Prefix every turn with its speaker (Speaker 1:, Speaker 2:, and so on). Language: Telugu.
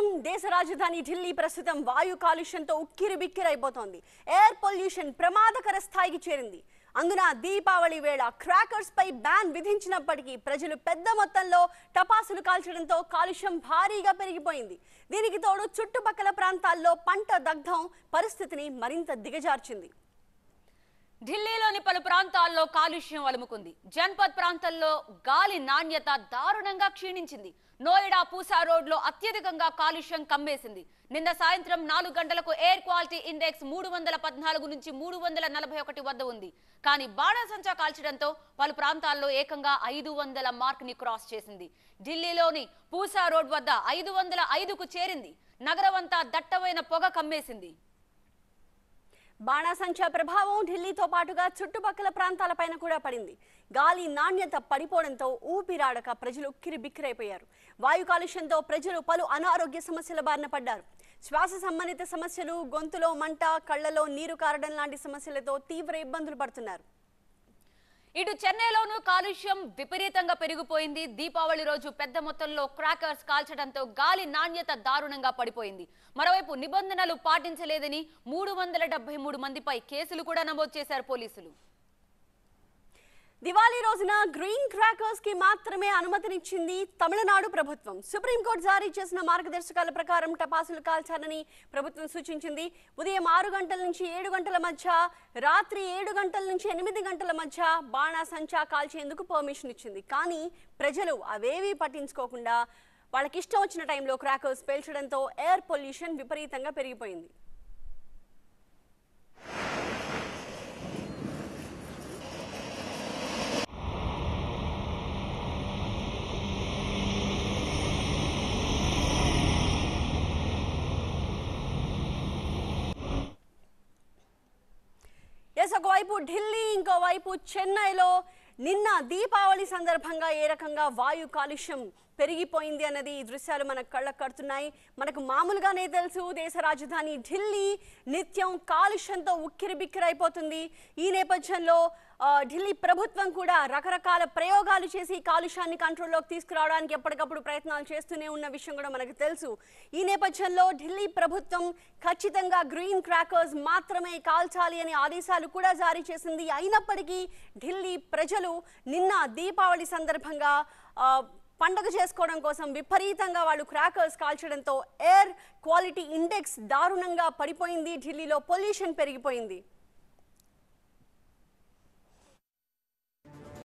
Speaker 1: ప్రస్తుతం దేశ రాజధాని ఢిల్లీ ప్రస్తుతం వాయు కాలుష్యంతో ఉక్కిరి బిక్కిరైపోతోంది ఎయిర్ పొల్యూషన్ ప్రమాదకర స్థాయికి చేరింది అందున దీపావళి వేళ క్రాకర్స్ పై బ్యాన్ విధించినప్పటికీ ప్రజలు పెద్ద మొత్తంలో టపాసులు కాల్చడంతో కాలుష్యం భారీగా పెరిగిపోయింది దీనికి తోడు చుట్టుపక్కల ప్రాంతాల్లో పంట దగ్ధం పరిస్థితిని మరింత దిగజార్చింది
Speaker 2: ఢిల్లీ పలు ప్రాంతాల్లో కాలుష్యం అలుముకుంది జన్పద్ ప్రాంతంలో గాలి నాణ్యత దారుణంగా క్షీణించింది నోయిడా పూసా రోడ్లో అత్యధికంగా కాలుష్యం కమ్మేసింది నిన్న సాయంత్రం నాలుగు గంటలకు ఎయిర్ క్వాలిటీ ఇండెక్స్ మూడు వందల పద్నాలుగు నుంచి మూడు వందల నలభై ఒకటి వద్ద ఉంది కానీ బాణసంచా కాల్చడంతో పలు ప్రాంతాల్లో ఏకంగా ఐదు వందల మార్క్ ని క్రాస్ చేసింది ఢిల్లీలోని పూసా రోడ్ వద్ద ఐదు వందల ఐదుకు చేరింది నగరమంతా దట్టమైన పొగ కమ్మేసింది
Speaker 1: బాణాసంచా ప్రభావం ఢిల్లీతో పాటుగా చుట్టుపక్కల ప్రాంతాలపైన కూడా పడింది గాలి నాణ్యత పడిపోవడంతో ఊపిరాడక ప్రజలు కిరిబిక్కిరైపోయారు వాయు కాలుష్యంతో ప్రజలు పలు అనారోగ్య సమస్యల బారిన పడ్డారు శ్వాస సంబంధిత సమస్యలు గొంతులో మంట కళ్లలో నీరు కారడం లాంటి సమస్యలతో తీవ్ర ఇబ్బందులు పడుతున్నారు
Speaker 2: ఇటు చెన్నైలోనూ కాలుష్యం విపరీతంగా పెరిగిపోయింది దీపావళి రోజు పెద్ద మొత్తంలో క్రాకర్స్ కాల్చడంతో గాలి నాణ్యత దారుణంగా పడిపోయింది మరోవైపు నిబంధనలు పాటించలేదని మూడు మందిపై కేసులు కూడా నమోదు చేశారు పోలీసులు దివాళీ రోజున గ్రీన్
Speaker 1: క్రాకర్స్ కి మాత్రమే అనుమతినిచ్చింది తమిళనాడు ప్రభుత్వం సుప్రీంకోర్టు జారీ చేసిన మార్గదర్శకాల ప్రకారం టపాసులు కాల్చాలని ప్రభుత్వం సూచించింది ఉదయం ఆరు గంటల నుంచి ఏడు గంటల మధ్య రాత్రి ఏడు గంటల నుంచి ఎనిమిది గంటల మధ్య బాణాసంచా కాల్చేందుకు పర్మిషన్ ఇచ్చింది కానీ ప్రజలు అవేవీ పట్టించుకోకుండా వాళ్ళకి ఇష్టం వచ్చిన టైంలో క్రాకర్స్ పేల్చడంతో ఎయిర్ పొల్యూషన్ విపరీతంగా పెరిగిపోయింది ఒకవైపు ఢిల్లీ ఇంకోవైపు చెన్నైలో నిన్న దీపావళి సందర్భంగా ఏ రకంగా వాయు కాలుష్యం పెరిగిపోయింది అన్నది ఈ దృశ్యాలు మన కళ్ళకు కడుతున్నాయి మనకు మామూలుగానే తెలుసు దేశ రాజధాని ఢిల్లీ నిత్యం కాలుష్యంతో ఉక్కిరి బిక్కిరైపోతుంది ఈ నేపథ్యంలో ఢిల్లీ ప్రభుత్వం కూడా రకరకాల ప్రయోగాలు చేసి కాలుష్యాన్ని కంట్రోల్లోకి తీసుకురావడానికి ఎప్పటికప్పుడు ప్రయత్నాలు చేస్తూనే ఉన్న విషయం కూడా మనకు తెలుసు ఈ నేపథ్యంలో ఢిల్లీ ప్రభుత్వం ఖచ్చితంగా గ్రీన్ క్రాకర్స్ మాత్రమే కాల్చాలి అనే ఆదేశాలు కూడా జారీ చేసింది అయినప్పటికీ ఢిల్లీ ప్రజలు నిన్న దీపావళి సందర్భంగా పండగ చేసుకోవడం కోసం విపరీతంగా వాళ్ళు క్రాకర్స్ కాల్చడంతో ఎయిర్ క్వాలిటీ ఇండెక్స్ దారుణంగా పడిపోయింది ఢిల్లీలో పొల్యూషన్ పెరిగిపోయింది